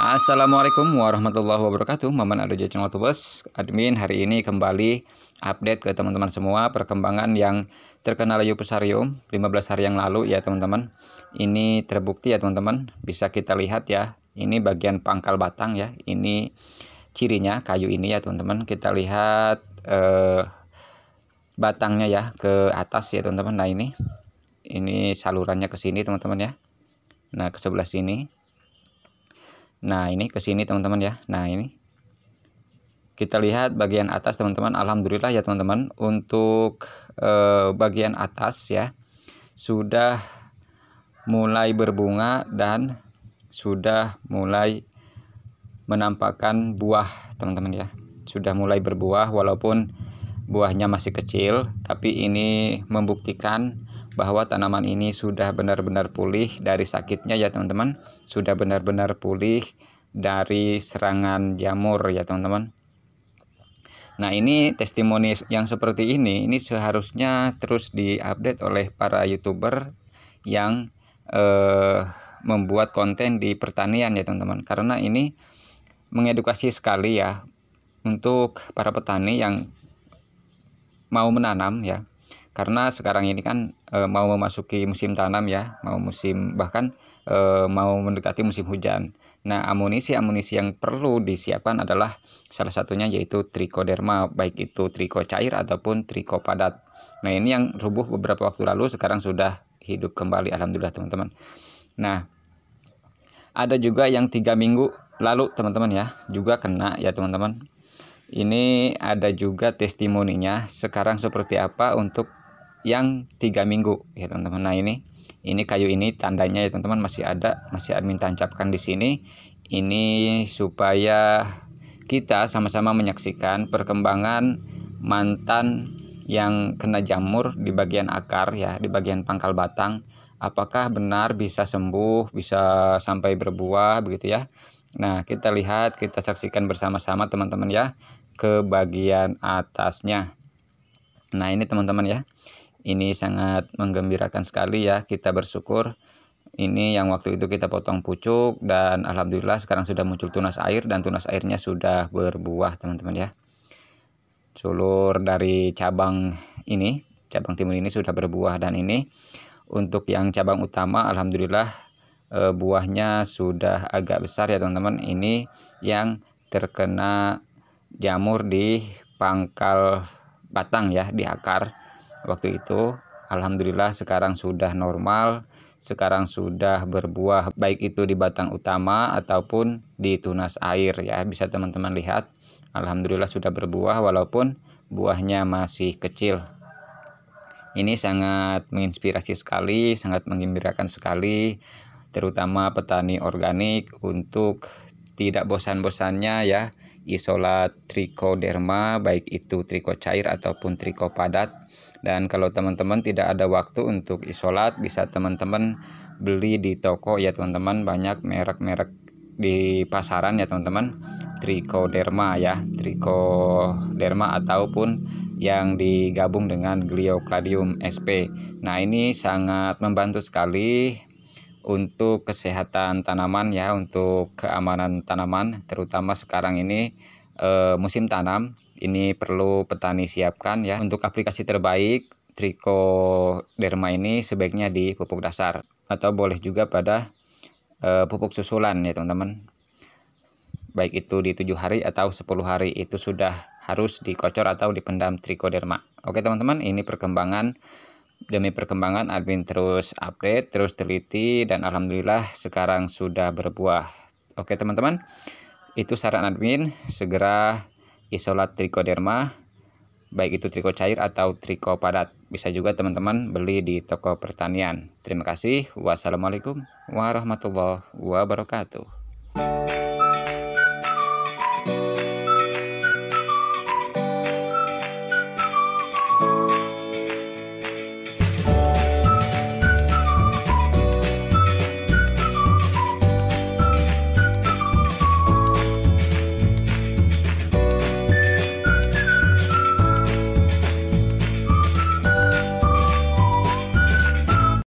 Assalamualaikum warahmatullahi wabarakatuh Maman Adoja Channel Tubes Admin hari ini kembali update ke teman-teman semua Perkembangan yang terkena layu pesarium 15 hari yang lalu ya teman-teman Ini terbukti ya teman-teman Bisa kita lihat ya Ini bagian pangkal batang ya Ini cirinya kayu ini ya teman-teman Kita lihat eh, batangnya ya ke atas ya teman-teman Nah ini Ini salurannya ke sini teman-teman ya Nah ke sebelah sini Nah, ini ke sini teman-teman ya. Nah, ini. Kita lihat bagian atas teman-teman. Alhamdulillah ya teman-teman untuk eh, bagian atas ya sudah mulai berbunga dan sudah mulai menampakkan buah teman-teman ya sudah mulai berbuah walaupun buahnya masih kecil tapi ini membuktikan bahwa tanaman ini sudah benar-benar pulih dari sakitnya ya teman-teman sudah benar-benar pulih dari serangan jamur ya teman-teman Nah ini testimoni yang seperti ini ini seharusnya terus diupdate oleh para youtuber yang eh, membuat konten di pertanian ya teman-teman karena ini mengedukasi sekali ya untuk para petani yang mau menanam ya karena sekarang ini kan e, mau memasuki musim tanam ya mau musim bahkan e, mau mendekati musim hujan nah amunisi amunisi yang perlu disiapkan adalah salah satunya yaitu trikoderma baik itu triko cair ataupun triko padat nah ini yang rubuh beberapa waktu lalu sekarang sudah hidup kembali alhamdulillah teman-teman nah ada juga yang tiga minggu lalu teman-teman ya juga kena ya teman-teman ini ada juga testimoninya sekarang seperti apa untuk yang tiga minggu ya teman-teman nah ini ini kayu ini tandanya ya teman-teman masih ada masih admin tancapkan di sini ini supaya kita sama-sama menyaksikan perkembangan mantan yang kena jamur di bagian akar ya di bagian pangkal batang apakah benar bisa sembuh bisa sampai berbuah begitu ya Nah kita lihat kita saksikan bersama-sama teman-teman ya ke bagian atasnya nah ini teman-teman ya ini sangat menggembirakan sekali ya, kita bersyukur. Ini yang waktu itu kita potong pucuk dan alhamdulillah sekarang sudah muncul tunas air dan tunas airnya sudah berbuah teman-teman ya. Sulur dari cabang ini, cabang timur ini sudah berbuah dan ini untuk yang cabang utama alhamdulillah eh, buahnya sudah agak besar ya teman-teman. Ini yang terkena jamur di pangkal batang ya, di akar waktu itu alhamdulillah sekarang sudah normal sekarang sudah berbuah baik itu di batang utama ataupun di tunas air ya bisa teman-teman lihat alhamdulillah sudah berbuah walaupun buahnya masih kecil ini sangat menginspirasi sekali sangat menggembirakan sekali terutama petani organik untuk tidak bosan-bosannya ya isolat Trichoderma baik itu triko cair ataupun triko padat dan kalau teman-teman tidak ada waktu untuk isolat bisa teman-teman beli di toko ya teman-teman banyak merek-merek di pasaran ya teman-teman Trichoderma ya Trichoderma ataupun yang digabung dengan Gliocladium sp. Nah, ini sangat membantu sekali untuk kesehatan tanaman ya untuk keamanan tanaman terutama sekarang ini e, musim tanam ini perlu petani siapkan ya untuk aplikasi terbaik trichoderma ini sebaiknya di pupuk dasar atau boleh juga pada e, pupuk susulan ya teman-teman baik itu di tujuh hari atau 10 hari itu sudah harus dikocor atau dipendam trichoderma oke teman-teman ini perkembangan demi perkembangan admin terus update, terus teliti dan alhamdulillah sekarang sudah berbuah. Oke teman-teman, itu saran admin segera isolat trichoderma baik itu triko cair atau triko padat. Bisa juga teman-teman beli di toko pertanian. Terima kasih. Wassalamualaikum warahmatullahi wabarakatuh.